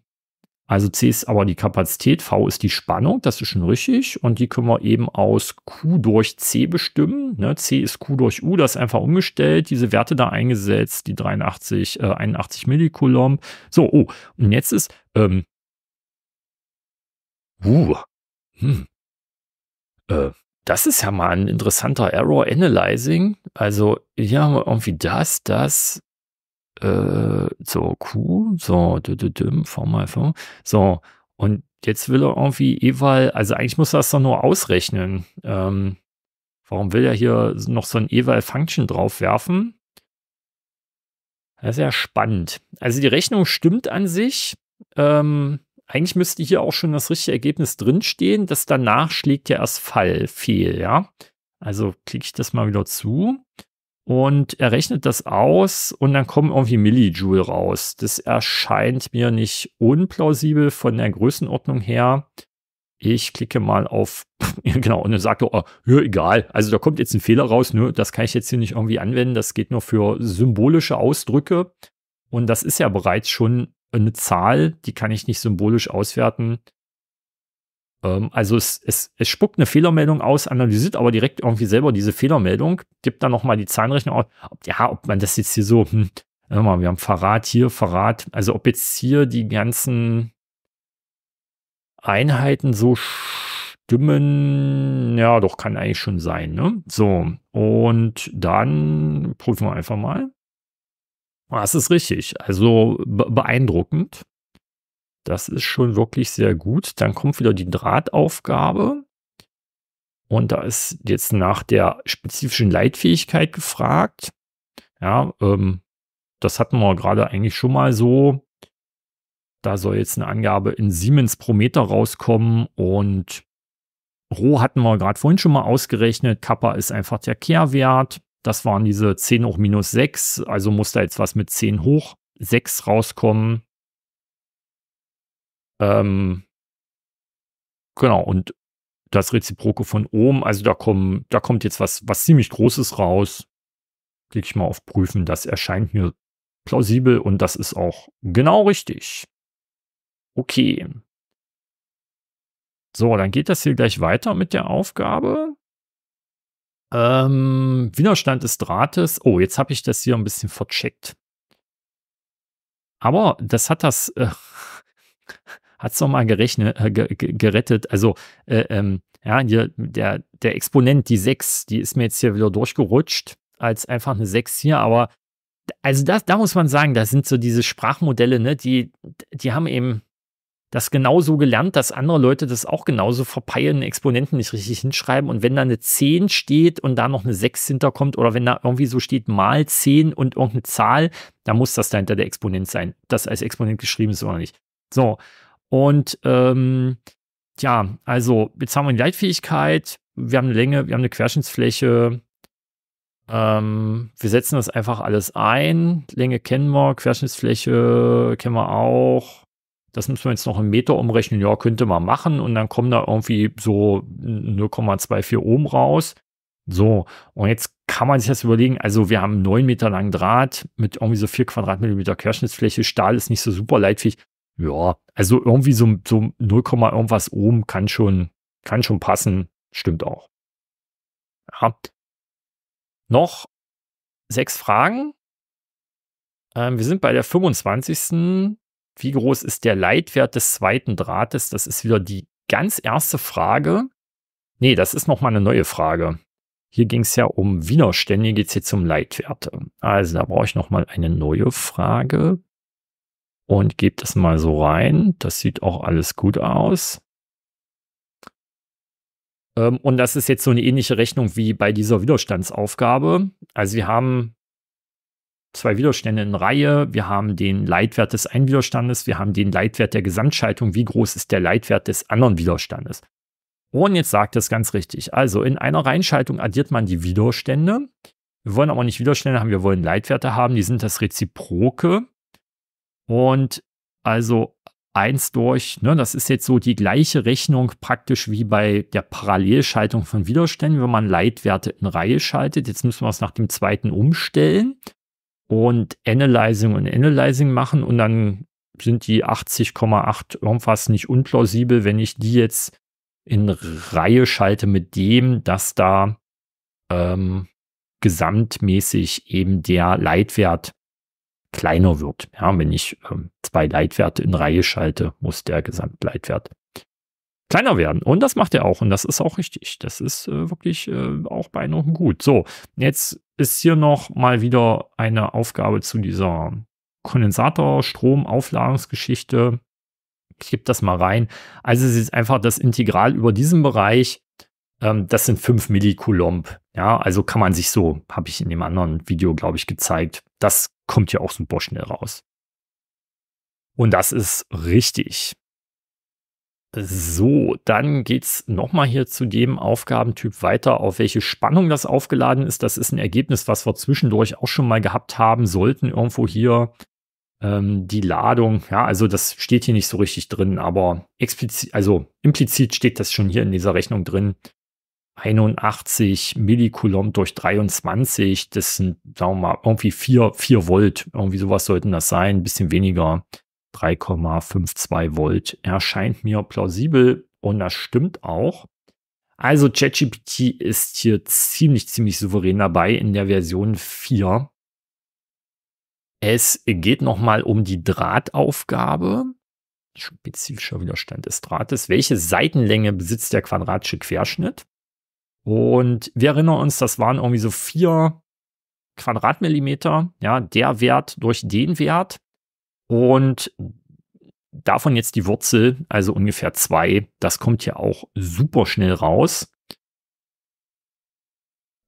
also C ist aber die Kapazität, V ist die Spannung, das ist schon richtig. Und die können wir eben aus Q durch C bestimmen. Ne? C ist Q durch U, das ist einfach umgestellt, diese Werte da eingesetzt, die 83, äh, 81 Millikulomb. So, oh, und jetzt ist, ähm, uh, hm, äh, das ist ja mal ein interessanter Error Analyzing. Also hier haben wir irgendwie das, das, äh, so Q, so V mal V, so und jetzt will er irgendwie Eval, also eigentlich muss er das doch nur ausrechnen. Ähm, warum will er hier noch so ein Eval-Function draufwerfen? Das ist ja spannend. Also die Rechnung stimmt an sich. Ähm, eigentlich müsste hier auch schon das richtige Ergebnis drinstehen. Das danach schlägt ja erst Fall fehl, ja. Also klicke ich das mal wieder zu und er rechnet das aus und dann kommen irgendwie Millijoule raus. Das erscheint mir nicht unplausibel von der Größenordnung her. Ich klicke mal auf, genau, und dann sagt er, oh, ja, egal, also da kommt jetzt ein Fehler raus, ne, das kann ich jetzt hier nicht irgendwie anwenden, das geht nur für symbolische Ausdrücke. Und das ist ja bereits schon eine Zahl, die kann ich nicht symbolisch auswerten. Ähm, also es, es, es spuckt eine Fehlermeldung aus, analysiert aber direkt irgendwie selber diese Fehlermeldung, gibt dann nochmal die Zahlenrechnung aus. Ob, ja, ob man das jetzt hier so, hm, hör mal, wir haben Verrat hier, Verrat. Also ob jetzt hier die ganzen Einheiten so stimmen, ja, doch kann eigentlich schon sein. Ne? So, und dann prüfen wir einfach mal. Das ist richtig. Also beeindruckend. Das ist schon wirklich sehr gut. Dann kommt wieder die Drahtaufgabe. Und da ist jetzt nach der spezifischen Leitfähigkeit gefragt. Ja, ähm, das hatten wir gerade eigentlich schon mal so. Da soll jetzt eine Angabe in Siemens pro Meter rauskommen und Rho hatten wir gerade vorhin schon mal ausgerechnet. Kappa ist einfach der Kehrwert. Das waren diese 10 hoch minus 6, also muss da jetzt was mit 10 hoch 6 rauskommen. Ähm, genau, und das Reziproke von oben, also da, kommen, da kommt jetzt was, was ziemlich Großes raus. Klicke ich mal auf Prüfen, das erscheint mir plausibel und das ist auch genau richtig. Okay. So, dann geht das hier gleich weiter mit der Aufgabe. Ähm, Widerstand des Drahtes. Oh, jetzt habe ich das hier ein bisschen vercheckt. Aber das hat das. Äh, hat es nochmal äh, gerettet. Also, äh, ähm, ja, hier, der, der Exponent, die 6, die ist mir jetzt hier wieder durchgerutscht, als einfach eine 6 hier, aber also das, da muss man sagen, da sind so diese Sprachmodelle, ne, die, die haben eben das genauso gelernt, dass andere Leute das auch genauso verpeilen, Exponenten nicht richtig hinschreiben. Und wenn da eine 10 steht und da noch eine 6 hinterkommt, oder wenn da irgendwie so steht mal 10 und irgendeine Zahl, dann muss das dahinter der Exponent sein. Das als Exponent geschrieben ist oder nicht. So, und ähm, ja, also jetzt haben wir die Leitfähigkeit, wir haben eine Länge, wir haben eine Querschnittsfläche. Ähm, wir setzen das einfach alles ein. Länge kennen wir, Querschnittsfläche kennen wir auch. Das müssen wir jetzt noch in Meter umrechnen. Ja, könnte man machen. Und dann kommen da irgendwie so 0,24 Ohm raus. So, und jetzt kann man sich das überlegen. Also, wir haben 9 Meter langen Draht mit irgendwie so 4 Quadratmillimeter Querschnittsfläche. Stahl ist nicht so super leitfähig ja, also irgendwie so, so 0, irgendwas oben kann schon, kann schon passen. Stimmt auch. Ja. Noch sechs Fragen. Ähm, wir sind bei der 25. Wie groß ist der Leitwert des zweiten Drahtes? Das ist wieder die ganz erste Frage. Nee, das ist nochmal eine neue Frage. Hier ging es ja um Widerstände, geht es jetzt um Leitwerte. Also da brauche ich nochmal eine neue Frage und gebe das mal so rein. Das sieht auch alles gut aus. Ähm, und das ist jetzt so eine ähnliche Rechnung wie bei dieser Widerstandsaufgabe. Also wir haben zwei Widerstände in Reihe, wir haben den Leitwert des einen Widerstandes, wir haben den Leitwert der Gesamtschaltung, wie groß ist der Leitwert des anderen Widerstandes. Und jetzt sagt das ganz richtig. Also in einer Reihenschaltung addiert man die Widerstände. Wir wollen aber nicht Widerstände haben, wir wollen Leitwerte haben, die sind das Reziproke und also eins durch, ne, das ist jetzt so die gleiche Rechnung praktisch wie bei der Parallelschaltung von Widerständen, wenn man Leitwerte in Reihe schaltet. Jetzt müssen wir es nach dem zweiten umstellen und Analyzing und Analyzing machen und dann sind die 80,8 irgendwas nicht unplausibel, wenn ich die jetzt in Reihe schalte mit dem, dass da ähm, gesamtmäßig eben der Leitwert kleiner wird. Ja, wenn ich ähm, zwei Leitwerte in Reihe schalte, muss der Gesamtleitwert kleiner werden. Und das macht er auch. Und das ist auch richtig. Das ist äh, wirklich äh, auch beeindruckend gut. So, jetzt ist hier noch mal wieder eine Aufgabe zu dieser Kondensator-Strom-Aufladungsgeschichte. Ich gebe das mal rein. Also es ist einfach das Integral über diesen Bereich. Ähm, das sind 5 Millicoulomb. Ja, also kann man sich so, habe ich in dem anderen Video, glaube ich, gezeigt, das kommt ja auch super schnell raus. Und das ist richtig. So, dann geht's nochmal hier zu dem Aufgabentyp weiter, auf welche Spannung das aufgeladen ist. Das ist ein Ergebnis, was wir zwischendurch auch schon mal gehabt haben sollten. Irgendwo hier ähm, die Ladung. Ja, also das steht hier nicht so richtig drin, aber explizit, also implizit steht das schon hier in dieser Rechnung drin. 81 Millicoulomb durch 23, das sind, sagen wir mal, irgendwie 4, 4 Volt, irgendwie sowas sollten das sein, ein bisschen weniger, 3,52 Volt, erscheint mir plausibel und das stimmt auch. Also ChatGPT ist hier ziemlich, ziemlich souverän dabei in der Version 4. Es geht nochmal um die Drahtaufgabe. Spezifischer Widerstand des Drahtes. Welche Seitenlänge besitzt der quadratische Querschnitt? Und wir erinnern uns, das waren irgendwie so vier Quadratmillimeter, ja, der Wert durch den Wert. Und davon jetzt die Wurzel, also ungefähr zwei. Das kommt ja auch super schnell raus.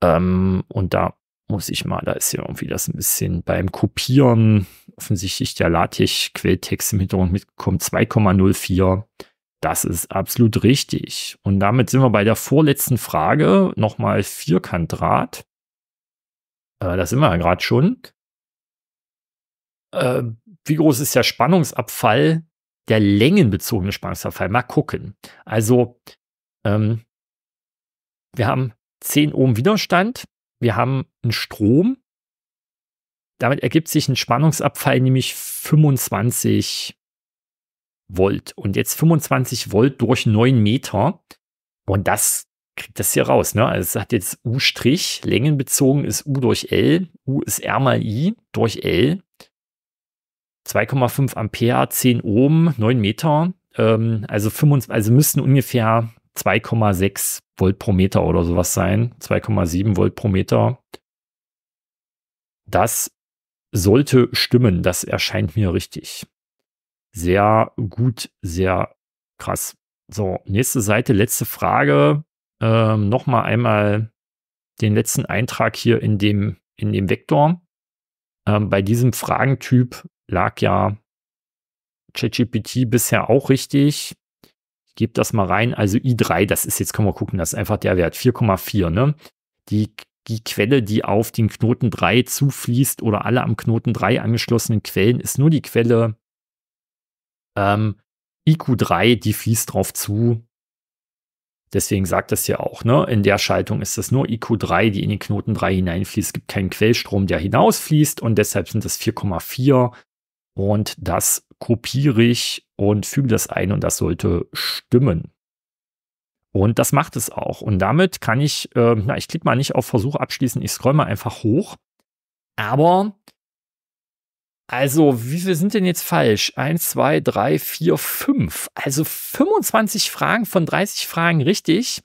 Ähm, und da muss ich mal, da ist ja irgendwie das ein bisschen beim Kopieren offensichtlich der LaTeX-Quelltext im Hintergrund mitgekommen. 2,04 das ist absolut richtig. Und damit sind wir bei der vorletzten Frage. Nochmal Vierkantdraht. Äh, das sind wir ja gerade schon. Äh, wie groß ist der Spannungsabfall, der längenbezogene Spannungsabfall? Mal gucken. Also, ähm, wir haben 10 Ohm Widerstand, wir haben einen Strom. Damit ergibt sich ein Spannungsabfall nämlich 25 Volt und jetzt 25 Volt durch 9 Meter. Und das kriegt das hier raus. Ne? Also es hat jetzt U' strich längenbezogen ist U durch L, U ist R mal I durch L. 2,5 Ampere, 10 Ohm, 9 Meter. Ähm, also, 25, also müssten ungefähr 2,6 Volt pro Meter oder sowas sein. 2,7 Volt pro Meter. Das sollte stimmen. Das erscheint mir richtig sehr gut, sehr krass. So, nächste Seite, letzte Frage. Ähm, Nochmal einmal den letzten Eintrag hier in dem, in dem Vektor. Ähm, bei diesem Fragentyp lag ja ChatGPT bisher auch richtig. Ich gebe das mal rein. Also i3, das ist jetzt, können wir gucken, das ist einfach der Wert, 4,4. Ne? Die, die Quelle, die auf den Knoten 3 zufließt oder alle am Knoten 3 angeschlossenen Quellen, ist nur die Quelle ähm, IQ3, die fließt drauf zu. Deswegen sagt das hier auch, ne? In der Schaltung ist das nur IQ3, die in den Knoten 3 hineinfließt. Es gibt keinen Quellstrom, der hinausfließt und deshalb sind das 4,4. Und das kopiere ich und füge das ein und das sollte stimmen. Und das macht es auch. Und damit kann ich, äh, na, ich klicke mal nicht auf Versuch abschließen, ich scroll mal einfach hoch. Aber also, wie viel sind denn jetzt falsch? Eins, zwei, drei, vier, fünf. Also 25 Fragen von 30 Fragen richtig.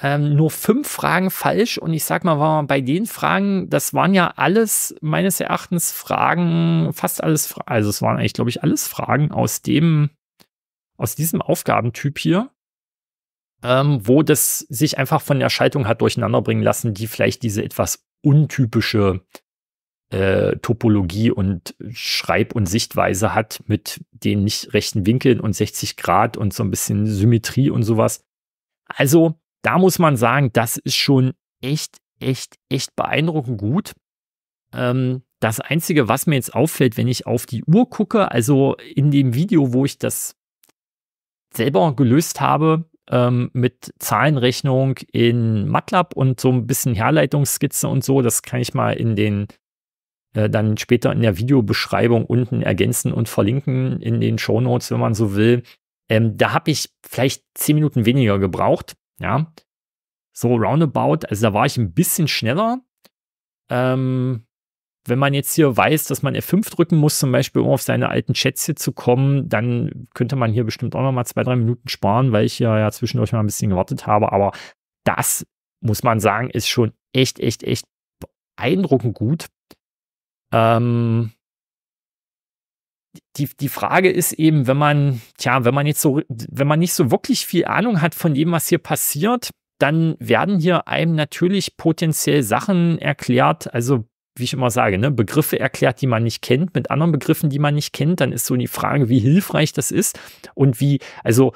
Ähm, nur fünf Fragen falsch. Und ich sag mal, bei den Fragen, das waren ja alles meines Erachtens Fragen, fast alles, also es waren eigentlich, glaube ich, alles Fragen aus dem, aus diesem Aufgabentyp hier, ähm, wo das sich einfach von der Schaltung hat durcheinander bringen lassen, die vielleicht diese etwas untypische äh, Topologie und Schreib- und Sichtweise hat mit den nicht rechten Winkeln und 60 Grad und so ein bisschen Symmetrie und sowas. Also, da muss man sagen, das ist schon echt, echt, echt beeindruckend gut. Ähm, das Einzige, was mir jetzt auffällt, wenn ich auf die Uhr gucke, also in dem Video, wo ich das selber gelöst habe, ähm, mit Zahlenrechnung in MATLAB und so ein bisschen Herleitungsskizze und so, das kann ich mal in den äh, dann später in der Videobeschreibung unten ergänzen und verlinken in den Show Notes, wenn man so will. Ähm, da habe ich vielleicht zehn Minuten weniger gebraucht, ja. So roundabout, also da war ich ein bisschen schneller. Ähm, wenn man jetzt hier weiß, dass man F5 drücken muss, zum Beispiel, um auf seine alten Chats hier zu kommen, dann könnte man hier bestimmt auch nochmal mal zwei, drei Minuten sparen, weil ich ja, ja zwischendurch mal ein bisschen gewartet habe. Aber das, muss man sagen, ist schon echt, echt, echt beeindruckend gut. Ähm, die, die Frage ist eben, wenn man, tja, wenn man jetzt so, wenn man nicht so wirklich viel Ahnung hat von dem, was hier passiert, dann werden hier einem natürlich potenziell Sachen erklärt, also wie ich immer sage, ne, Begriffe erklärt, die man nicht kennt, mit anderen Begriffen, die man nicht kennt, dann ist so die Frage, wie hilfreich das ist und wie, also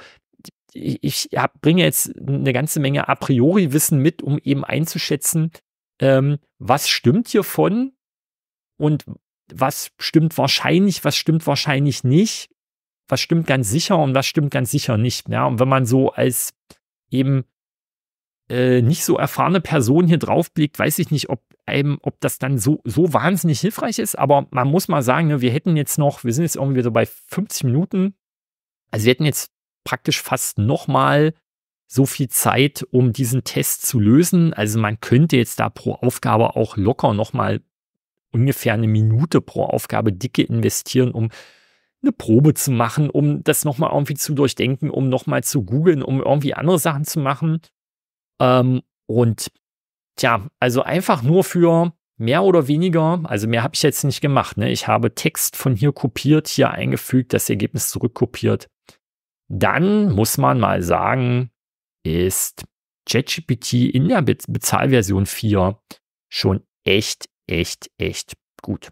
ich hab, bringe jetzt eine ganze Menge a priori Wissen mit, um eben einzuschätzen, ähm, was stimmt hiervon und was stimmt wahrscheinlich, was stimmt wahrscheinlich nicht, was stimmt ganz sicher und was stimmt ganz sicher nicht. Ja, und wenn man so als eben äh, nicht so erfahrene Person hier drauf blickt, weiß ich nicht, ob einem, ob das dann so, so wahnsinnig hilfreich ist, aber man muss mal sagen, ne, wir hätten jetzt noch, wir sind jetzt irgendwie so bei 50 Minuten, also wir hätten jetzt praktisch fast nochmal so viel Zeit, um diesen Test zu lösen. Also man könnte jetzt da pro Aufgabe auch locker nochmal ungefähr eine Minute pro Aufgabe dicke investieren, um eine Probe zu machen, um das nochmal irgendwie zu durchdenken, um nochmal zu googeln, um irgendwie andere Sachen zu machen. Ähm, und tja, also einfach nur für mehr oder weniger, also mehr habe ich jetzt nicht gemacht. Ne? Ich habe Text von hier kopiert, hier eingefügt, das Ergebnis zurückkopiert. Dann muss man mal sagen, ist ChatGPT in der Be Bezahlversion 4 schon echt echt, echt gut.